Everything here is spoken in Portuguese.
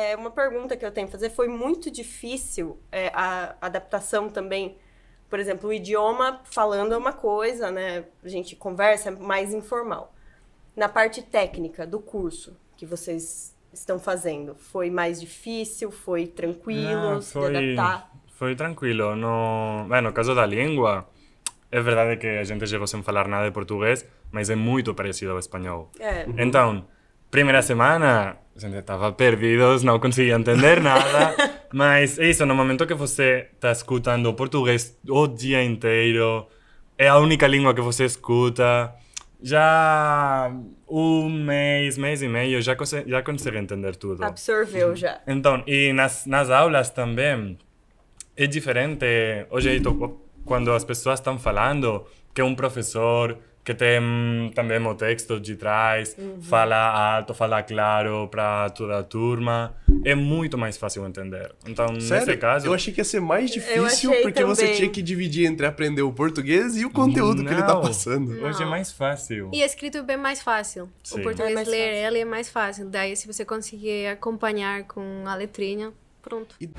É, uma pergunta que eu tenho que fazer foi muito difícil é, a adaptação também. Por exemplo, o idioma falando é uma coisa, né? A gente conversa é mais informal. Na parte técnica do curso que vocês estão fazendo, foi mais difícil? Foi tranquilo? Não, ah, foi, se adaptar? foi tranquilo. No, bem, no caso da língua é verdade que a gente chegou sem falar nada de português, mas é muito parecido ao espanhol. É. Então, primeira semana, a gente estava perdidos, não conseguia entender nada, mas é isso, no momento que você está escutando português o dia inteiro, é a única língua que você escuta, já um mês, mês e meio, já consegue, já consegue entender tudo. Absorveu já. Então, e nas, nas aulas também, é diferente o jeito quando as pessoas estão falando que um professor que tem mm, também o texto de trás, uhum. fala alto, fala claro para toda a turma, é muito mais fácil entender. Então, Sério? nesse caso. Eu achei que ia ser mais difícil porque também. você tinha que dividir entre aprender o português e o conteúdo Não. que ele está passando. Não. Hoje é mais fácil. E escrito é bem mais fácil. Sim. O português é ler ele é mais fácil. Daí, se você conseguir acompanhar com a letrinha, pronto. E...